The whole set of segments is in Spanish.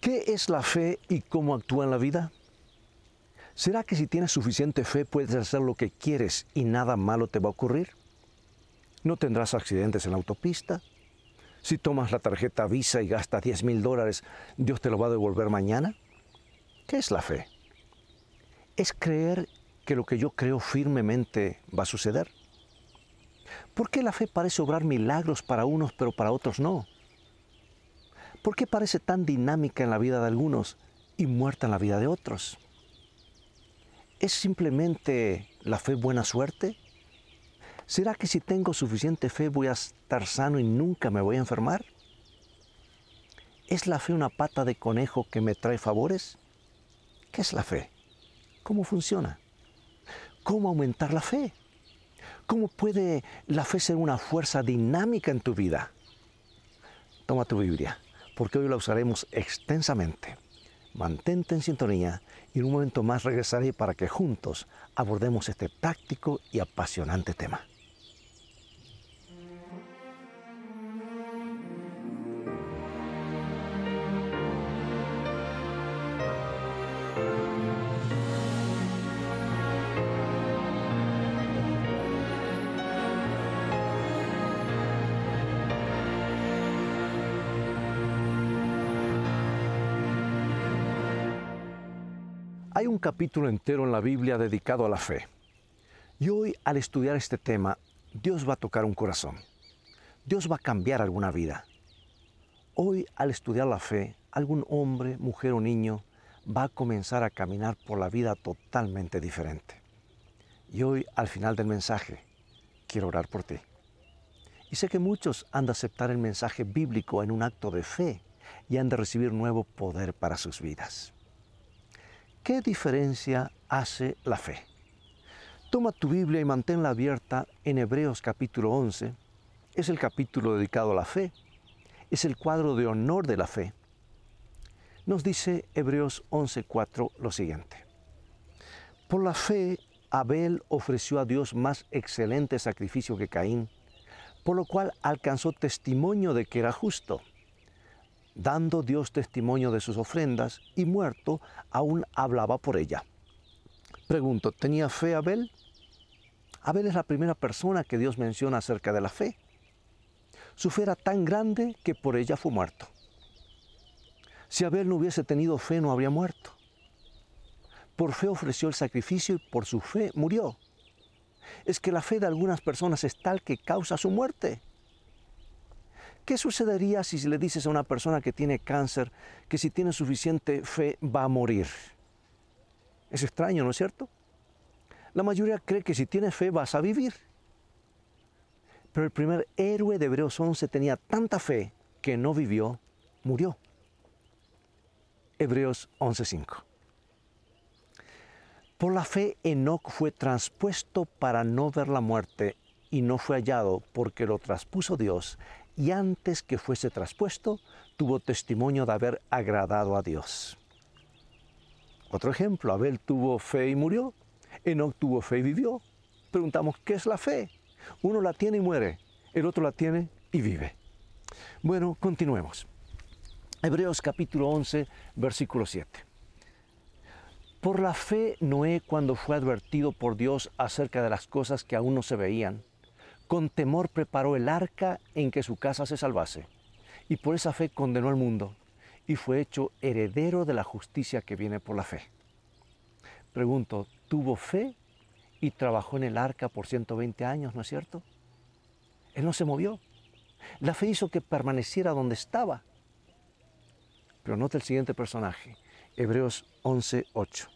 ¿Qué es la fe y cómo actúa en la vida? ¿Será que si tienes suficiente fe puedes hacer lo que quieres y nada malo te va a ocurrir? ¿No tendrás accidentes en la autopista? Si tomas la tarjeta Visa y gastas 10 mil dólares, ¿Dios te lo va a devolver mañana? ¿Qué es la fe? Es creer que lo que yo creo firmemente va a suceder. ¿Por qué la fe parece obrar milagros para unos pero para otros no? ¿Por qué parece tan dinámica en la vida de algunos y muerta en la vida de otros? ¿Es simplemente la fe buena suerte? ¿Será que si tengo suficiente fe voy a estar sano y nunca me voy a enfermar? ¿Es la fe una pata de conejo que me trae favores? ¿Qué es la fe? ¿Cómo funciona? ¿Cómo aumentar la fe? ¿Cómo puede la fe ser una fuerza dinámica en tu vida? Toma tu Biblia porque hoy la usaremos extensamente. Mantente en sintonía y en un momento más regresaré para que juntos abordemos este táctico y apasionante tema. capítulo entero en la Biblia dedicado a la fe. Y hoy al estudiar este tema, Dios va a tocar un corazón. Dios va a cambiar alguna vida. Hoy al estudiar la fe, algún hombre, mujer o niño va a comenzar a caminar por la vida totalmente diferente. Y hoy al final del mensaje, quiero orar por ti. Y sé que muchos han de aceptar el mensaje bíblico en un acto de fe y han de recibir nuevo poder para sus vidas. ¿Qué diferencia hace la fe? Toma tu Biblia y manténla abierta en Hebreos capítulo 11. Es el capítulo dedicado a la fe. Es el cuadro de honor de la fe. Nos dice Hebreos 11:4 lo siguiente. Por la fe, Abel ofreció a Dios más excelente sacrificio que Caín, por lo cual alcanzó testimonio de que era justo dando Dios testimonio de sus ofrendas, y muerto aún hablaba por ella. Pregunto, ¿tenía fe Abel? Abel es la primera persona que Dios menciona acerca de la fe. Su fe era tan grande que por ella fue muerto. Si Abel no hubiese tenido fe, no habría muerto. Por fe ofreció el sacrificio y por su fe murió. Es que la fe de algunas personas es tal que causa su muerte. ¿Qué sucedería si le dices a una persona que tiene cáncer que si tiene suficiente fe va a morir? Es extraño, ¿no es cierto? La mayoría cree que si tienes fe vas a vivir. Pero el primer héroe de Hebreos 11 tenía tanta fe que no vivió, murió. Hebreos 11:5. Por la fe Enoc fue transpuesto para no ver la muerte y no fue hallado porque lo traspuso Dios y antes que fuese traspuesto, tuvo testimonio de haber agradado a Dios. Otro ejemplo, Abel tuvo fe y murió, Enoch tuvo fe y vivió. Preguntamos, ¿qué es la fe? Uno la tiene y muere, el otro la tiene y vive. Bueno, continuemos. Hebreos capítulo 11, versículo 7. Por la fe Noé, cuando fue advertido por Dios acerca de las cosas que aún no se veían, con temor preparó el arca en que su casa se salvase, y por esa fe condenó al mundo, y fue hecho heredero de la justicia que viene por la fe. Pregunto, ¿tuvo fe y trabajó en el arca por 120 años, no es cierto? Él no se movió. La fe hizo que permaneciera donde estaba. Pero nota el siguiente personaje, Hebreos 11, 8.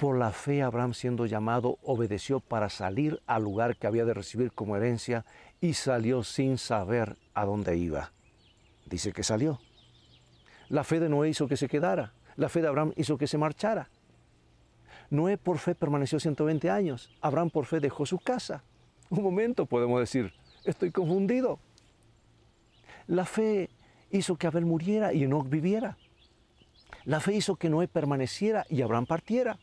Por la fe Abraham siendo llamado obedeció para salir al lugar que había de recibir como herencia y salió sin saber a dónde iba. Dice que salió. La fe de Noé hizo que se quedara. La fe de Abraham hizo que se marchara. Noé por fe permaneció 120 años. Abraham por fe dejó su casa. Un momento podemos decir, estoy confundido. La fe hizo que Abel muriera y Enoch viviera. La fe hizo que Noé permaneciera y Abraham partiera.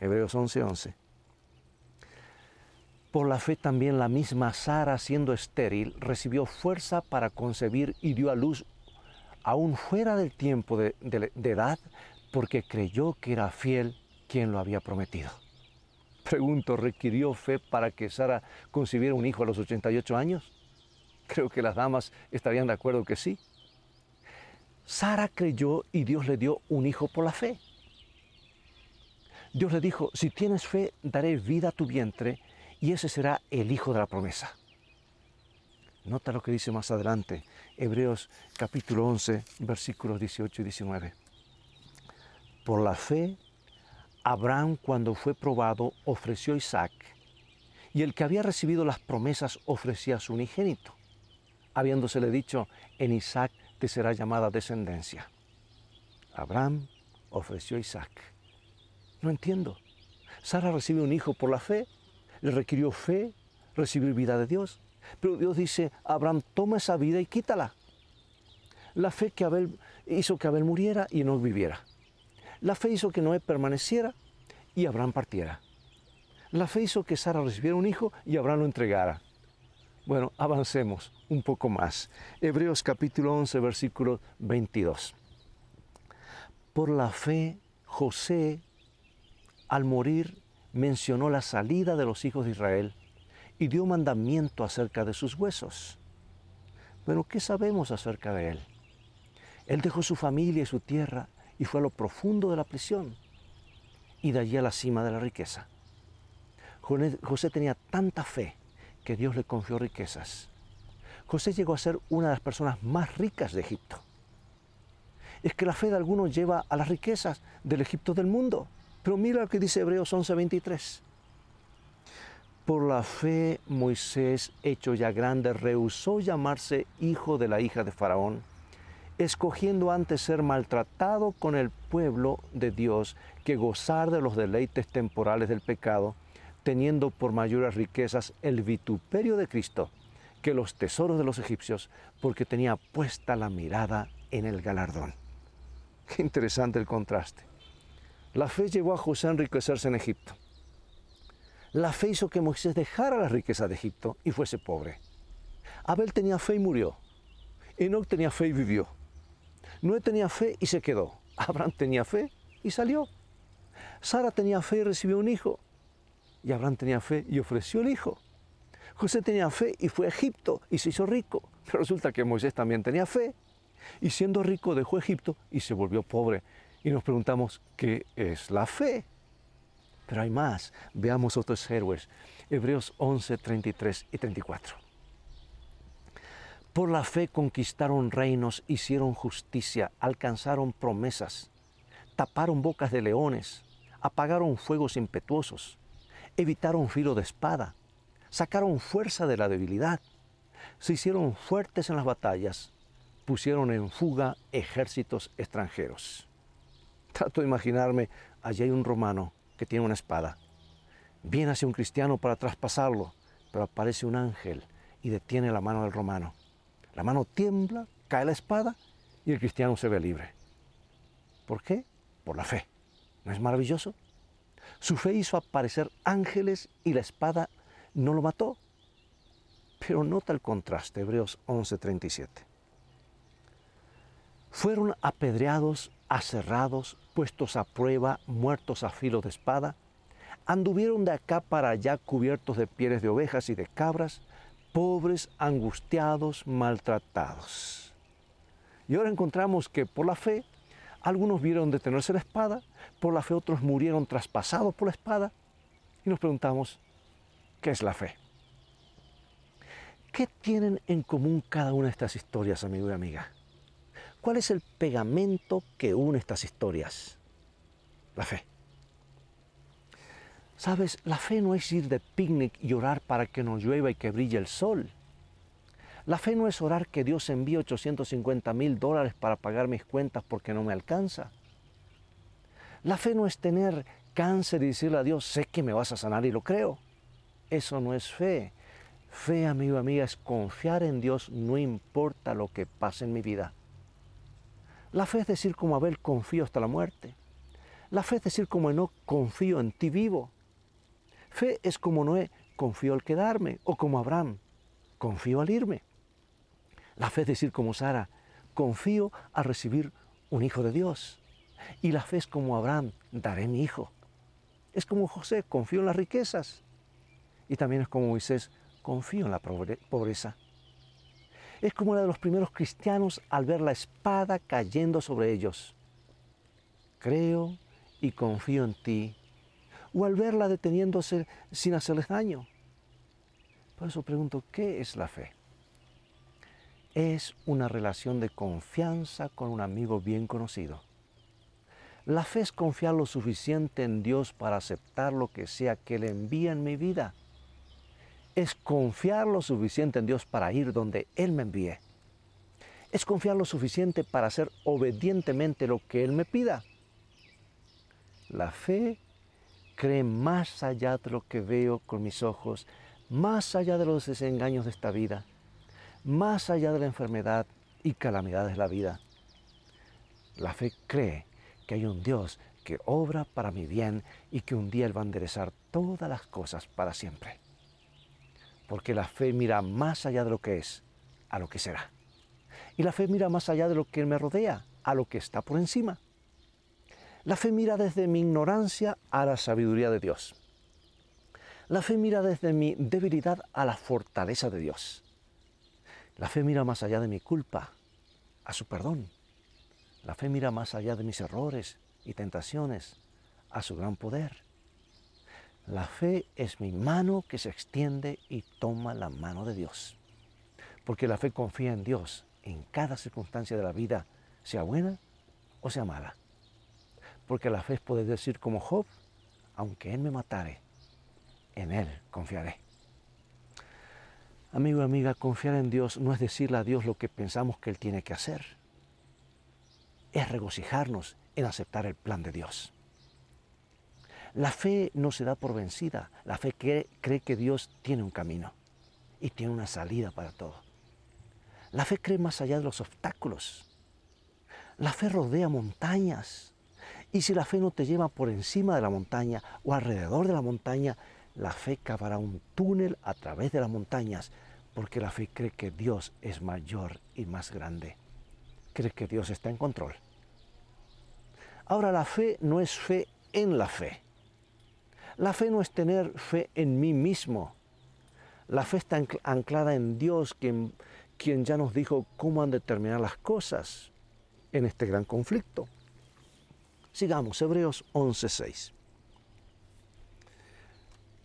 Hebreos 11:11. 11. Por la fe también la misma Sara, siendo estéril, recibió fuerza para concebir y dio a luz, aún fuera del tiempo de, de edad, porque creyó que era fiel quien lo había prometido. Pregunto, ¿requirió fe para que Sara concibiera un hijo a los 88 años? Creo que las damas estarían de acuerdo que sí. Sara creyó y Dios le dio un hijo por la fe. Dios le dijo, si tienes fe, daré vida a tu vientre y ese será el hijo de la promesa. Nota lo que dice más adelante, Hebreos capítulo 11, versículos 18 y 19. Por la fe, Abraham cuando fue probado ofreció Isaac, y el que había recibido las promesas ofrecía a su unigénito, habiéndosele dicho, en Isaac te será llamada descendencia. Abraham ofreció Isaac. No entiendo. Sara recibió un hijo por la fe, le requirió fe, recibir vida de Dios. Pero Dios dice, Abraham, toma esa vida y quítala. La fe que Abel hizo que Abel muriera y no viviera. La fe hizo que Noé permaneciera y Abraham partiera. La fe hizo que Sara recibiera un hijo y Abraham lo entregara. Bueno, avancemos un poco más. Hebreos capítulo 11, versículo 22. Por la fe, José, al morir, mencionó la salida de los hijos de Israel y dio mandamiento acerca de sus huesos. Pero ¿qué sabemos acerca de él? Él dejó su familia y su tierra y fue a lo profundo de la prisión y de allí a la cima de la riqueza. José tenía tanta fe que Dios le confió riquezas. José llegó a ser una de las personas más ricas de Egipto. Es que la fe de algunos lleva a las riquezas del Egipto del mundo. Pero mira lo que dice Hebreos 11:23. Por la fe, Moisés, hecho ya grande, rehusó llamarse hijo de la hija de Faraón, escogiendo antes ser maltratado con el pueblo de Dios que gozar de los deleites temporales del pecado, teniendo por mayores riquezas el vituperio de Cristo que los tesoros de los egipcios, porque tenía puesta la mirada en el galardón. Qué interesante el contraste. La fe llevó a José a enriquecerse en Egipto. La fe hizo que Moisés dejara la riqueza de Egipto y fuese pobre. Abel tenía fe y murió. Enoch tenía fe y vivió. Noé tenía fe y se quedó. Abraham tenía fe y salió. Sara tenía fe y recibió un hijo. Y Abraham tenía fe y ofreció el hijo. José tenía fe y fue a Egipto y se hizo rico. Pero resulta que Moisés también tenía fe y siendo rico dejó Egipto y se volvió pobre y nos preguntamos qué es la fe. Pero hay más. Veamos otros héroes. Hebreos 11, 33 y 34. Por la fe conquistaron reinos, hicieron justicia, alcanzaron promesas, taparon bocas de leones, apagaron fuegos impetuosos, evitaron filo de espada, sacaron fuerza de la debilidad, se hicieron fuertes en las batallas, pusieron en fuga ejércitos extranjeros. Trato de imaginarme, allí hay un romano que tiene una espada. Viene hacia un cristiano para traspasarlo, pero aparece un ángel y detiene la mano del romano. La mano tiembla, cae la espada y el cristiano se ve libre. ¿Por qué? Por la fe. ¿No es maravilloso? Su fe hizo aparecer ángeles y la espada no lo mató. Pero nota el contraste, Hebreos 11:37 fueron apedreados, aserrados, puestos a prueba, muertos a filo de espada, anduvieron de acá para allá cubiertos de pieles de ovejas y de cabras, pobres, angustiados, maltratados. Y ahora encontramos que por la fe, algunos vieron detenerse la espada, por la fe otros murieron traspasados por la espada, y nos preguntamos, ¿qué es la fe? ¿Qué tienen en común cada una de estas historias, amigo y amiga? ¿Cuál es el pegamento que une estas historias? La fe. Sabes, la fe no es ir de picnic y orar para que nos llueva y que brille el sol. La fe no es orar que Dios envíe 850 mil dólares para pagar mis cuentas porque no me alcanza. La fe no es tener cáncer y decirle a Dios, sé que me vas a sanar y lo creo. Eso no es fe. Fe, amigo, amiga, es confiar en Dios no importa lo que pase en mi vida. La fe es decir como Abel, confío hasta la muerte. La fe es decir como Enoch, confío en ti vivo. Fe es como Noé, confío al quedarme, o como Abraham, confío al irme. La fe es decir como Sara, confío al recibir un hijo de Dios. Y la fe es como Abraham, daré mi hijo. Es como José, confío en las riquezas. Y también es como Moisés, confío en la pobreza es como la de los primeros cristianos al ver la espada cayendo sobre ellos. Creo y confío en ti. O al verla deteniéndose sin hacerles daño. Por eso pregunto, ¿qué es la fe? Es una relación de confianza con un amigo bien conocido. La fe es confiar lo suficiente en Dios para aceptar lo que sea que le envía en mi vida es confiar lo suficiente en Dios para ir donde Él me envíe. Es confiar lo suficiente para hacer obedientemente lo que Él me pida. La fe cree más allá de lo que veo con mis ojos, más allá de los desengaños de esta vida, más allá de la enfermedad y calamidades de la vida. La fe cree que hay un Dios que obra para mi bien y que un día Él va a enderezar todas las cosas para siempre porque la fe mira más allá de lo que es, a lo que será. Y la fe mira más allá de lo que me rodea, a lo que está por encima. La fe mira desde mi ignorancia a la sabiduría de Dios. La fe mira desde mi debilidad a la fortaleza de Dios. La fe mira más allá de mi culpa, a su perdón. La fe mira más allá de mis errores y tentaciones, a su gran poder. La fe es mi mano que se extiende y toma la mano de Dios. Porque la fe confía en Dios en cada circunstancia de la vida, sea buena o sea mala. Porque la fe es decir como Job, aunque Él me matare, en Él confiaré. Amigo y amiga, confiar en Dios no es decirle a Dios lo que pensamos que Él tiene que hacer. Es regocijarnos en aceptar el plan de Dios. La fe no se da por vencida, la fe cree, que Dios tiene un camino y tiene una salida para todo. La fe cree más allá de los obstáculos. La fe rodea montañas. Y si la fe no te lleva por encima de la montaña o alrededor de la montaña, la fe cavará un túnel a través de las montañas, porque la fe cree que Dios es mayor y más grande. Cree que Dios está en control. Ahora la fe no es fe en la fe, la fe no es tener fe en mí mismo. La fe está anclada en Dios, quien, quien ya nos dijo cómo han de terminar las cosas en este gran conflicto. Sigamos, Hebreos 11:6.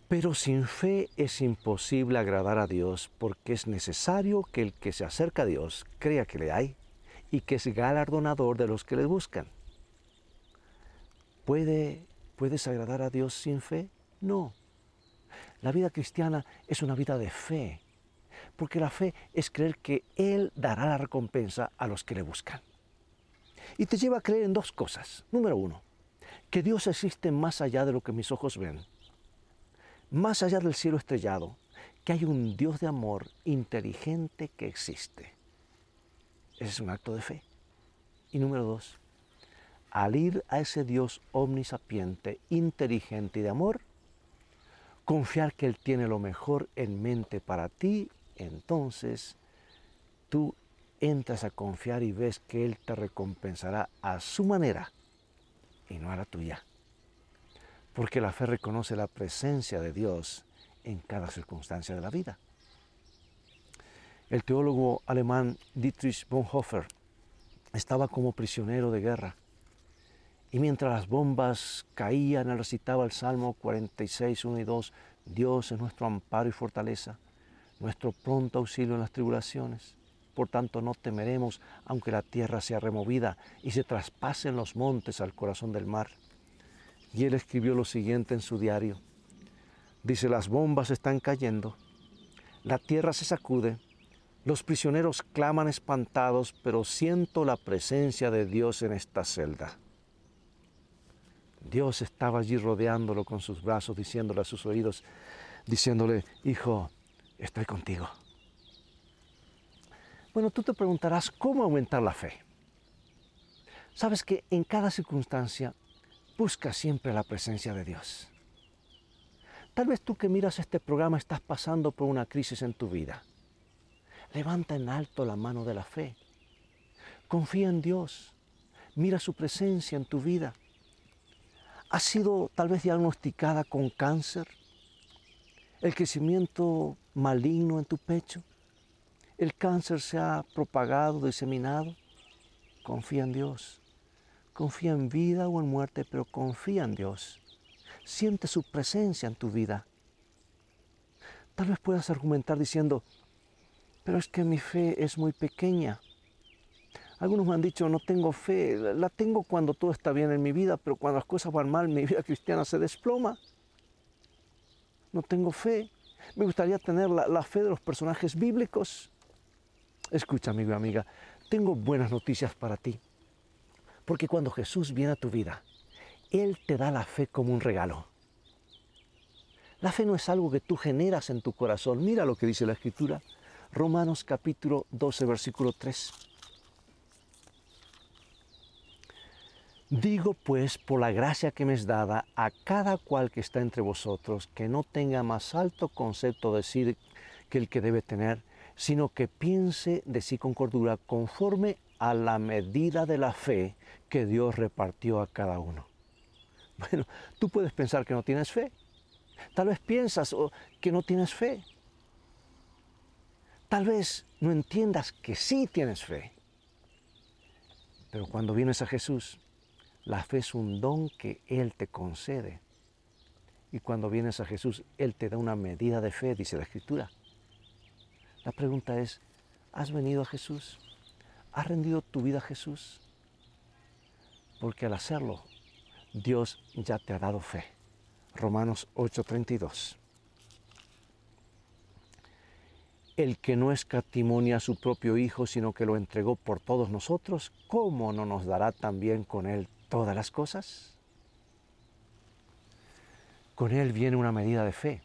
Pero sin fe es imposible agradar a Dios porque es necesario que el que se acerca a Dios crea que le hay y que es galardonador de los que le buscan. Puede ¿Puedes agradar a Dios sin fe? No. La vida cristiana es una vida de fe, porque la fe es creer que Él dará la recompensa a los que le buscan. Y te lleva a creer en dos cosas. Número uno, que Dios existe más allá de lo que mis ojos ven, más allá del cielo estrellado, que hay un Dios de amor inteligente que existe. Ese es un acto de fe. Y número dos, al ir a ese Dios omnisapiente, inteligente y de amor, confiar que Él tiene lo mejor en mente para ti, entonces tú entras a confiar y ves que Él te recompensará a su manera y no a la tuya. Porque la fe reconoce la presencia de Dios en cada circunstancia de la vida. El teólogo alemán Dietrich Bonhoeffer estaba como prisionero de guerra y mientras las bombas caían, él recitaba el Salmo 46, 1 y 2, Dios es nuestro amparo y fortaleza, nuestro pronto auxilio en las tribulaciones. Por tanto, no temeremos aunque la tierra sea removida y se traspasen los montes al corazón del mar. Y él escribió lo siguiente en su diario. Dice, las bombas están cayendo, la tierra se sacude, los prisioneros claman espantados, pero siento la presencia de Dios en esta celda. Dios estaba allí rodeándolo con sus brazos, diciéndole a sus oídos, diciéndole, hijo, estoy contigo. Bueno, tú te preguntarás cómo aumentar la fe. Sabes que en cada circunstancia busca siempre la presencia de Dios. Tal vez tú que miras este programa estás pasando por una crisis en tu vida. Levanta en alto la mano de la fe. Confía en Dios. Mira su presencia en tu vida ha sido tal vez diagnosticada con cáncer, el crecimiento maligno en tu pecho, el cáncer se ha propagado, diseminado. Confía en Dios. Confía en vida o en muerte, pero confía en Dios. Siente su presencia en tu vida. Tal vez puedas argumentar diciendo, pero es que mi fe es muy pequeña. Algunos me han dicho, no tengo fe, la tengo cuando todo está bien en mi vida, pero cuando las cosas van mal, mi vida cristiana se desploma. No tengo fe. Me gustaría tener la, fe de los personajes bíblicos. Escucha, amigo y amiga, tengo buenas noticias para ti. Porque cuando Jesús viene a tu vida, Él te da la fe como un regalo. La fe no es algo que tú generas en tu corazón. Mira lo que dice la Escritura. Romanos capítulo 12, versículo 3. Digo pues, por la gracia que me es dada, a cada cual que está entre vosotros, que no tenga más alto concepto de sí que el que debe tener, sino que piense de sí con cordura, conforme a la medida de la fe que Dios repartió a cada uno. Bueno, tú puedes pensar que no tienes fe. Tal vez piensas oh, que no tienes fe. Tal vez no entiendas que sí tienes fe. Pero cuando vienes a Jesús, la fe es un don que Él te concede. Y cuando vienes a Jesús, Él te da una medida de fe, dice la Escritura. La pregunta es, ¿has venido a Jesús? ¿Has rendido tu vida a Jesús? Porque al hacerlo, Dios ya te ha dado fe. Romanos 8:32. El que no escatimonia a su propio Hijo, sino que lo entregó por todos nosotros, ¿cómo no nos dará también con Él todas las cosas? Con él viene una medida de fe.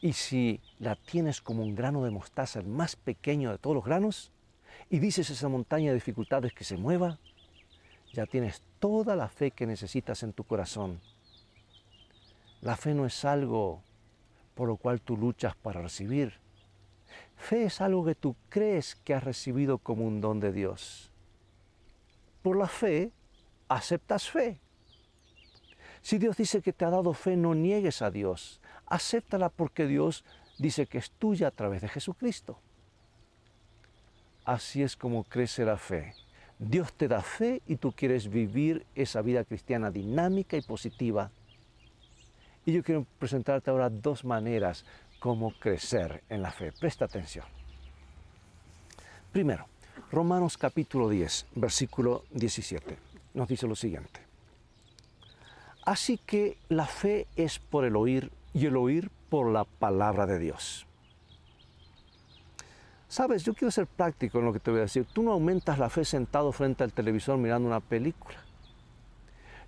Y si la tienes como un grano de mostaza, el más pequeño de todos los granos, y dices esa montaña de dificultades que se mueva, ya tienes toda la fe que necesitas en tu corazón. La fe no es algo por lo cual tú luchas para recibir. Fe es algo que tú crees que has recibido como un don de Dios. Por la fe aceptas fe. Si Dios dice que te ha dado fe, no niegues a Dios. Acéptala porque Dios dice que es tuya a través de Jesucristo. Así es como crece la fe. Dios te da fe y tú quieres vivir esa vida cristiana dinámica y positiva. Y yo quiero presentarte ahora dos maneras como crecer en la fe. Presta atención. Primero, Romanos capítulo 10, versículo 17 nos dice lo siguiente. Así que la fe es por el oír y el oír por la palabra de Dios. Sabes, yo quiero ser práctico en lo que te voy a decir. Tú no aumentas la fe sentado frente al televisor mirando una película.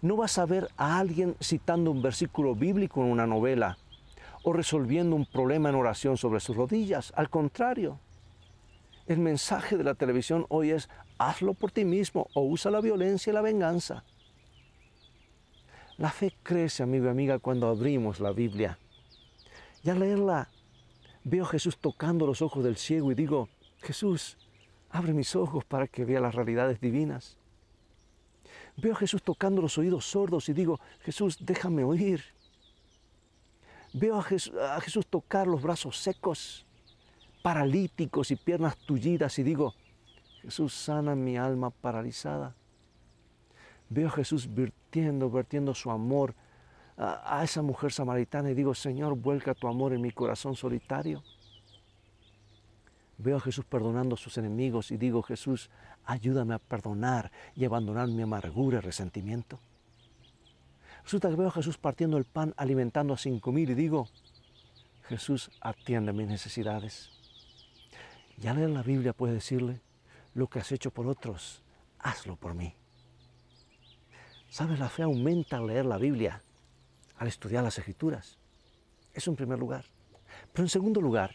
No vas a ver a alguien citando un versículo bíblico en una novela o resolviendo un problema en oración sobre sus rodillas. Al contrario, el mensaje de la televisión hoy es hazlo por ti mismo o usa la violencia y la venganza. La fe crece, amigo y amiga, cuando abrimos la Biblia. Y al leerla, veo a Jesús tocando los ojos del ciego y digo, Jesús, abre mis ojos para que vea las realidades divinas. Veo a Jesús tocando los oídos sordos y digo, Jesús, déjame oír. Veo a Jesús, a Jesús tocar los brazos secos paralíticos y piernas tullidas y digo, Jesús sana mi alma paralizada. Veo a Jesús vertiendo, vertiendo su amor a, esa mujer samaritana y digo, Señor, vuelca tu amor en mi corazón solitario. Veo a Jesús perdonando a sus enemigos y digo, Jesús, ayúdame a perdonar y abandonar mi amargura y resentimiento. Resulta que veo a Jesús partiendo el pan, alimentando a cinco mil y digo, Jesús, atiende mis necesidades. Ya leer la Biblia puede decirle, lo que has hecho por otros, hazlo por mí. ¿Sabes? La fe aumenta al leer la Biblia, al estudiar las escrituras. Es un primer lugar. Pero en segundo lugar,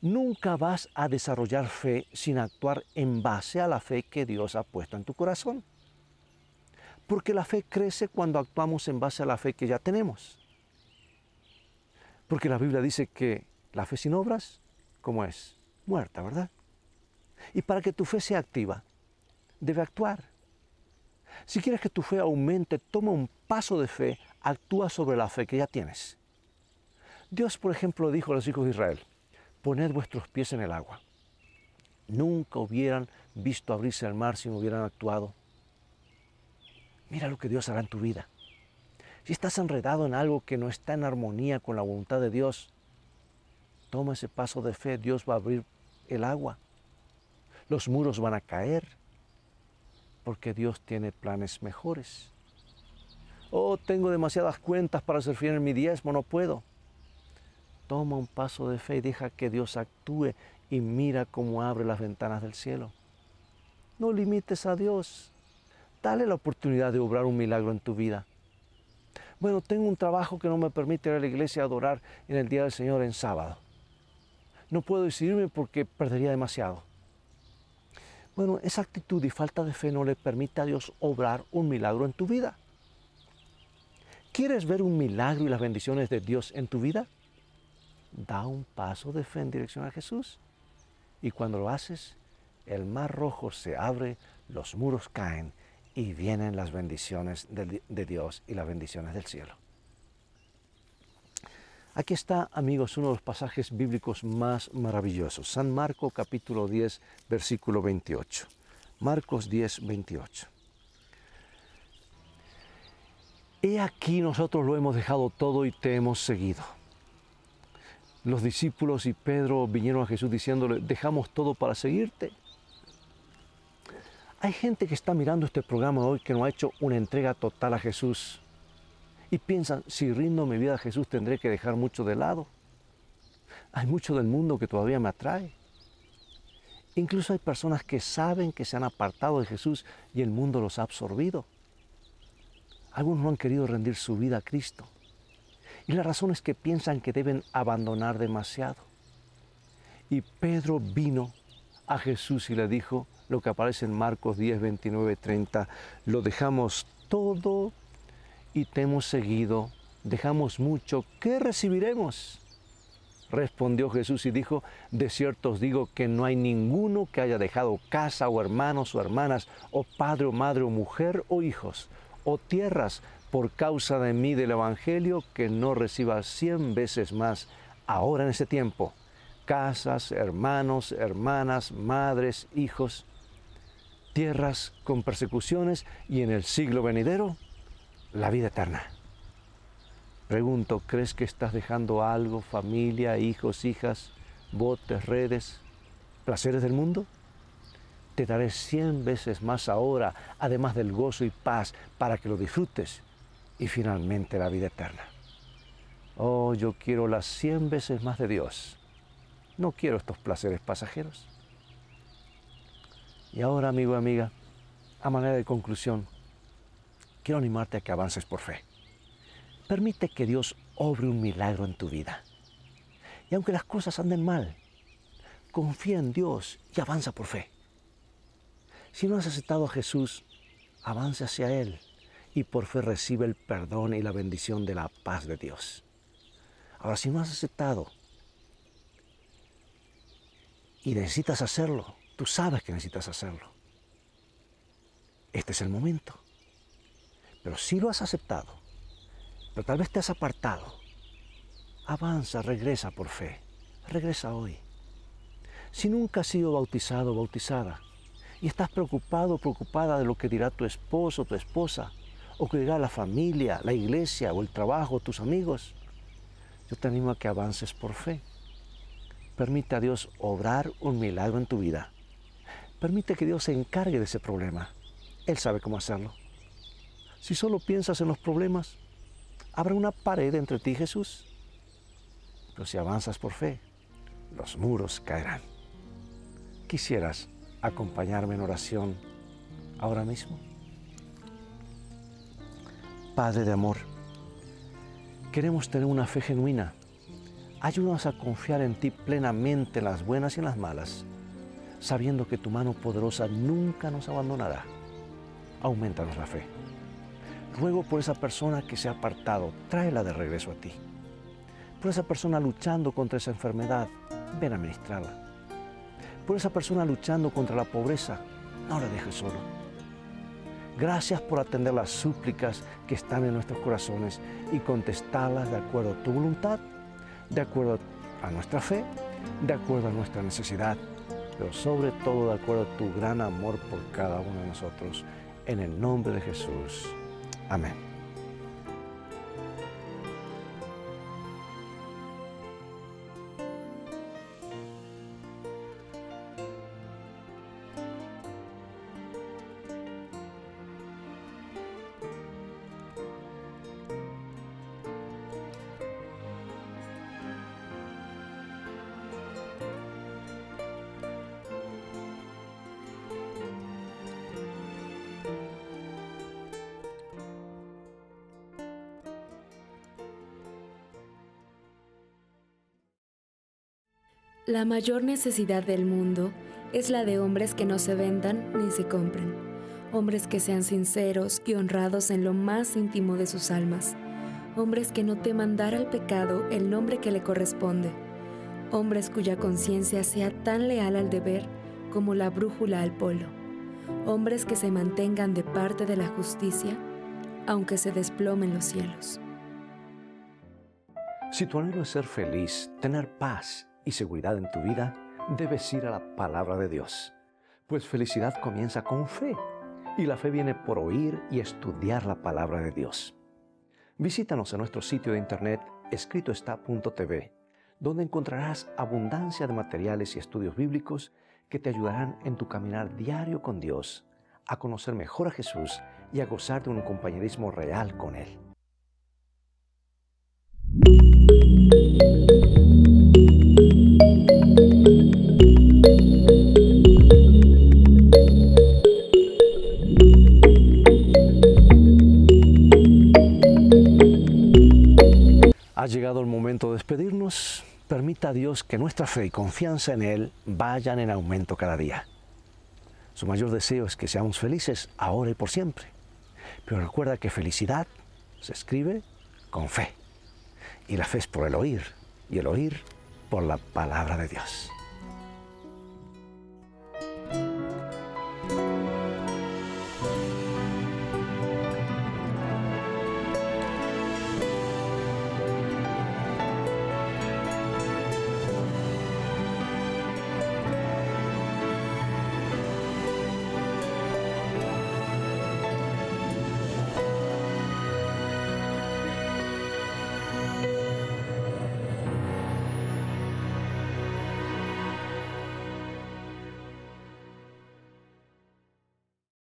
nunca vas a desarrollar fe sin actuar en base a la fe que Dios ha puesto en tu corazón. Porque la fe crece cuando actuamos en base a la fe que ya tenemos. Porque la Biblia dice que la fe sin obras, ¿cómo es? muerta, ¿verdad? Y para que tu fe sea activa, debe actuar. Si quieres que tu fe aumente, toma un paso de fe, actúa sobre la fe que ya tienes. Dios, por ejemplo, dijo a los hijos de Israel, poned vuestros pies en el agua. Nunca hubieran visto abrirse el mar si no hubieran actuado. Mira lo que Dios hará en tu vida. Si estás enredado en algo que no está en armonía con la voluntad de Dios, toma ese paso de fe, Dios va a abrir el agua. Los muros van a caer porque Dios tiene planes mejores. Oh, tengo demasiadas cuentas para ser fiel en mi diezmo, no puedo. Toma un paso de fe y deja que Dios actúe y mira cómo abre las ventanas del cielo. No limites a Dios. Dale la oportunidad de obrar un milagro en tu vida. Bueno, tengo un trabajo que no me permite ir a la iglesia a adorar en el día del Señor en sábado no puedo decidirme porque perdería demasiado. Bueno, esa actitud y falta de fe no le permite a Dios obrar un milagro en tu vida. ¿Quieres ver un milagro y las bendiciones de Dios en tu vida? Da un paso de fe en dirección a Jesús. Y cuando lo haces, el mar rojo se abre, los muros caen y vienen las bendiciones de, Dios y las bendiciones del cielo. Aquí está, amigos, uno de los pasajes bíblicos más maravillosos. San Marco capítulo 10, versículo 28. Marcos 10, 28. He aquí nosotros lo hemos dejado todo y te hemos seguido. Los discípulos y Pedro vinieron a Jesús diciéndole, dejamos todo para seguirte. Hay gente que está mirando este programa hoy que no ha hecho una entrega total a Jesús y piensan, si rindo mi vida a Jesús tendré que dejar mucho de lado. Hay mucho del mundo que todavía me atrae. Incluso hay personas que saben que se han apartado de Jesús y el mundo los ha absorbido. Algunos no han querido rendir su vida a Cristo. Y la razón es que piensan que deben abandonar demasiado. Y Pedro vino a Jesús y le dijo lo que aparece en Marcos 10, 29, 30. Lo dejamos todo y te hemos seguido, dejamos mucho, ¿qué recibiremos? Respondió Jesús y dijo, de cierto os digo que no hay ninguno que haya dejado casa o hermanos o hermanas, o padre o madre o mujer o hijos, o tierras por causa de mí del Evangelio, que no reciba cien veces más ahora en este tiempo, casas, hermanos, hermanas, madres, hijos, tierras con persecuciones y en el siglo venidero la vida eterna. Pregunto, ¿crees que estás dejando algo, familia, hijos, hijas, botes, redes, placeres del mundo? Te daré cien veces más ahora, además del gozo y paz, para que lo disfrutes y finalmente la vida eterna. Oh, yo quiero las cien veces más de Dios. No quiero estos placeres pasajeros. Y ahora, amigo y amiga, a manera de conclusión, quiero animarte a que avances por fe. Permite que Dios obre un milagro en tu vida. Y aunque las cosas anden mal, confía en Dios y avanza por fe. Si no has aceptado a Jesús, avance hacia Él y por fe recibe el perdón y la bendición de la paz de Dios. Ahora, si no has aceptado y necesitas hacerlo, tú sabes que necesitas hacerlo. Este es el momento pero si lo has aceptado, pero tal vez te has apartado. Avanza, regresa por fe, regresa hoy. Si nunca has sido bautizado o bautizada y estás preocupado o preocupada de lo que dirá tu esposo o tu esposa, o que dirá la familia, la iglesia o el trabajo, tus amigos, yo te animo a que avances por fe. Permite a Dios obrar un milagro en tu vida. Permite que Dios se encargue de ese problema. Él sabe cómo hacerlo. Si solo piensas en los problemas, habrá una pared entre ti y Jesús. Pero si avanzas por fe, los muros caerán. ¿Quisieras acompañarme en oración ahora mismo? Padre de amor, queremos tener una fe genuina. Ayúdanos a confiar en ti plenamente las buenas y las malas, sabiendo que tu mano poderosa nunca nos abandonará. Aumentanos la fe. Ruego por esa persona que se ha apartado, tráela de regreso a ti. Por esa persona luchando contra esa enfermedad, ven a ministrarla. Por esa persona luchando contra la pobreza, no la dejes solo. Gracias por atender las súplicas que están en nuestros corazones y contestarlas de acuerdo a tu voluntad, de acuerdo a nuestra fe, de acuerdo a nuestra necesidad, pero sobre todo de acuerdo a tu gran amor por cada uno de nosotros. En el nombre de Jesús. Amén. La mayor necesidad del mundo es la de hombres que no se vendan ni se compren, hombres que sean sinceros y honrados en lo más íntimo de sus almas, hombres que no teman dar al pecado el nombre que le corresponde, hombres cuya conciencia sea tan leal al deber como la brújula al polo, hombres que se mantengan de parte de la justicia, aunque se desplomen los cielos. Si tu anhelo es ser feliz, tener paz, seguridad en tu vida, debes ir a la palabra de Dios, pues felicidad comienza con fe y la fe viene por oír y estudiar la palabra de Dios. Visítanos en nuestro sitio de internet escritoestá.tv, donde encontrarás abundancia de materiales y estudios bíblicos que te ayudarán en tu caminar diario con Dios, a conocer mejor a Jesús y a gozar de un compañerismo real con Él. Ha llegado el momento de despedirnos. Permita a Dios que nuestra fe y confianza en Él vayan en aumento cada día. Su mayor deseo es que seamos felices ahora y por siempre. Pero recuerda que felicidad se escribe con fe. Y la fe es por el oír y el oír por la palabra de Dios.